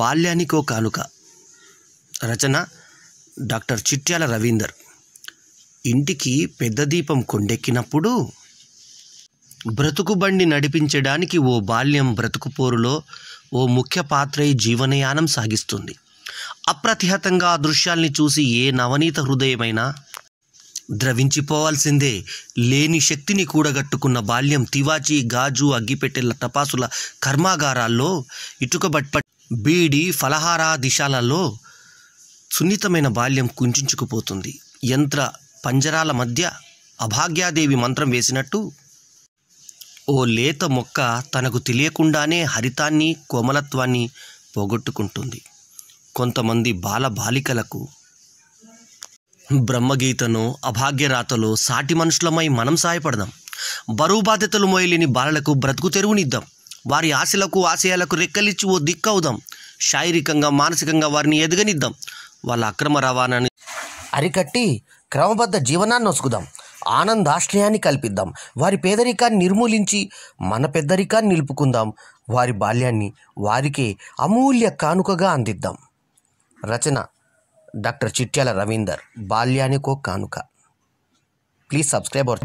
బాల్యానికో కానుక రచన డాక్టర్ చిట్యాల రవీందర్ ఇంటికి పెద్ద దీపం కొండెక్కినప్పుడు బ్రతుకు బండి నడిపించడానికి ఓ బాల్యం బ్రతుకుపోరులో ఓ ముఖ్య పాత్రై జీవనయానం సాగిస్తుంది అప్రతిహతంగా ఆ దృశ్యాల్ని చూసి ఏ నవనీత హృదయమైనా ద్రవించిపోవాల్సిందే లేని శక్తిని కూడగట్టుకున్న బాల్యం తివాచి గాజు అగ్గిపెట్టెల తపాసుల కర్మాగారాల్లో ఇటుకబట్ బీడి ఫలహార దిశాలలో సున్నితమైన బాల్యం కుంచుకుపోతుంది యంత్ర పంజరాల మధ్య అభాగ్యాదేవి మంత్రం వేసినట్టు ఓ లేత మొక్క తనకు తెలియకుండానే హరితాన్ని కోమలత్వాన్ని పోగొట్టుకుంటుంది కొంతమంది బాల బాలికలకు బ్రహ్మగీతను అభాగ్యరాతలో సాటి మనుషులమై మనం సాయపడదాం బరువు బాధ్యతలు మోయలేని బాలలకు బ్రతుకు తెరువునిద్దాం వారి ఆశలకు ఆశయాలకు రెక్కలిచ్చి ఓ దిక్కవుదాం శారీరకంగా మానసికంగా వారిని ఎదగనిద్దాం వాళ్ళ అక్రమ రవాణాని అరికట్టి క్రమబద్ధ జీవనాన్ని వసుకుదాం ఆనందాశ్రయాన్ని కల్పిద్దాం వారి పేదరికాన్ని నిర్మూలించి మన పెద్దరికాన్ని నిలుపుకుందాం వారి బాల్యాన్ని వారికే అమూల్య కానుకగా అందిద్దాం రచన డాక్టర్ చిట్యాల రవీందర్ బాల్యానికో కానుక ప్లీజ్ సబ్స్క్రైబ్ అవుతుంది